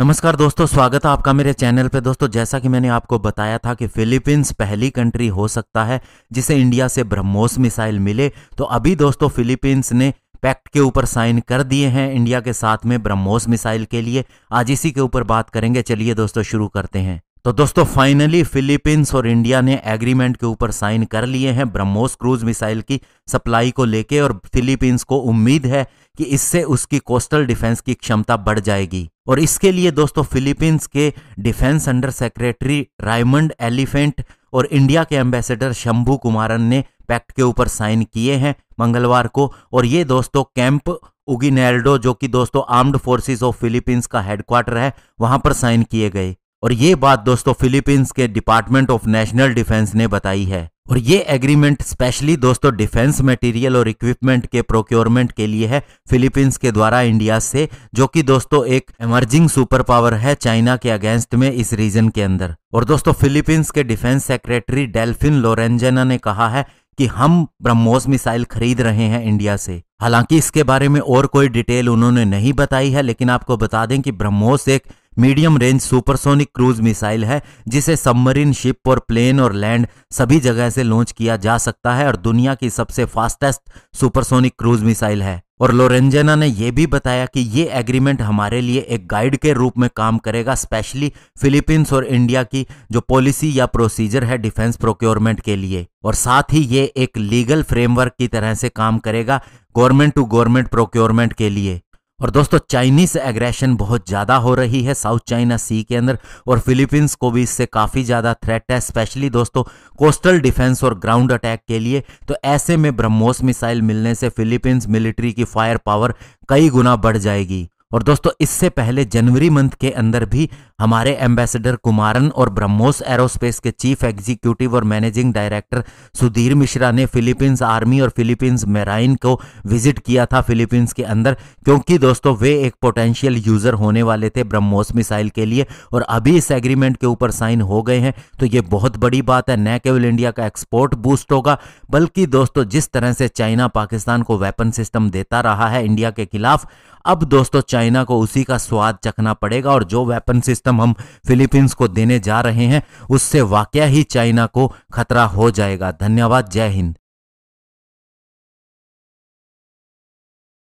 नमस्कार दोस्तों स्वागत है आपका मेरे चैनल पे दोस्तों जैसा कि मैंने आपको बताया था कि फिलीपींस पहली कंट्री हो सकता है जिसे इंडिया से ब्रह्मोस मिसाइल मिले तो अभी दोस्तों फिलीपींस ने पैक्ट के ऊपर साइन कर दिए हैं इंडिया के साथ में ब्रह्मोस मिसाइल के लिए आज इसी के ऊपर बात करेंगे चलिए दोस्तों शुरू करते हैं तो दोस्तों फाइनली फिलीपींस और इंडिया ने एग्रीमेंट के ऊपर साइन कर लिए हैं ब्रह्मोस क्रूज मिसाइल की सप्लाई को लेके और फिलीपींस को उम्मीद है कि इससे उसकी कोस्टल डिफेंस की क्षमता बढ़ जाएगी और इसके लिए दोस्तों फिलीपींस के defence under secretary Raymond Elefante और इंडिया के एम्बेसडर शंभू कुमारन ने पैक्ट के ऊपर साइन किए हैं मंगलवार को और ये दोस्तों कैंप उगिनेल्डो जो कि दोस्तों आर्म्ड फोर्सेस ऑफ फिलीपींस का हेडक्वार्टर है वहां पर साइन किए गए और ये बात दोस्तों फिलीपींस के डिपार्टमेंट ऑफ नेशनल डिफेंस ने बताई है और ये एग्रीमेंट स्पेशली दोस्तों डिफेंस मटेरियल और इक्विपमेंट के प्रोक्योरमेंट के लिए है फिलीपींस के द्वारा इंडिया से जो कि दोस्तों एक इमर्जिंग सुपर पावर है चाइना के अगेंस्ट में इस रीजन के अंदर और दोस्तों फिलीपींस के डिफेंस सेक्रेटरी डेल्फिन लोरेंजेना ने कहा है कि हम ब्रह्मोस मिसाइल खरीद रहे हैं इंडिया से हालांकि इसके बारे में और कोई डिटेल उन्होंने नहीं बताई है लेकिन आपको बता दें कि ब्रह्मोस एक medium range supersonic cruise missile है जिसे सबमरीन शिप और प्लेन और लैंड सभी जगह से लॉन्च किया जा सकता है और दुनिया की सबसे फास्टेस्ट सुपरसोनिक क्रूज मिसाइल है और लोरेंजेना ने यह भी बताया कि ये एग्रीमेंट हमारे लिए एक गाइड के रूप में काम करेगा स्पेशली फिलीपींस और इंडिया की जो पॉलिसी या प्रोसीजर है डिफेंस प्रोक्योरमेंट के लिए और साथ ही ये एक लीगल फ्रेमवर्क की तरह से काम करेगा गवर्नमेंट टू गवर्नमेंट प्रोक्योरमेंट के लिए और दोस्तों चाइनीज एग्रेशन बहुत ज़्यादा हो रही है साउथ चाइना सी के अंदर और फिलीपींस को भी इससे काफ़ी ज़्यादा थ्रेट है स्पेशली दोस्तों कोस्टल डिफेंस और ग्राउंड अटैक के लिए तो ऐसे में ब्रह्मोस मिसाइल मिलने से फिलीपींस मिलिट्री की फायर पावर कई गुना बढ़ जाएगी और दोस्तों इससे पहले जनवरी मंथ के अंदर भी हमारे एम्बेसडर कुमारन और ब्रह्मोस एरोस्पेस के चीफ एग्जीक्यूटिव और मैनेजिंग डायरेक्टर सुधीर मिश्रा ने फिलीपींस आर्मी और फिलीपींस मेराइन को विजिट किया था फिलीपींस के अंदर क्योंकि दोस्तों वे एक पोटेंशियल यूजर होने वाले थे ब्रह्मोस मिसाइल के लिए और अभी इस एग्रीमेंट के ऊपर साइन हो गए हैं तो ये बहुत बड़ी बात है न केवल इंडिया का एक्सपोर्ट बूस्ट होगा बल्कि दोस्तों जिस तरह से चाइना पाकिस्तान को वेपन सिस्टम देता रहा है इंडिया के खिलाफ अब दोस्तों चाइना को उसी का स्वाद चखना पड़ेगा और जो वेपन सिस्टम सिस्टम हम फिलीपींस को देने जा रहे हैं उससे वाकया ही चाइना को खतरा हो जाएगा धन्यवाद जय हिंद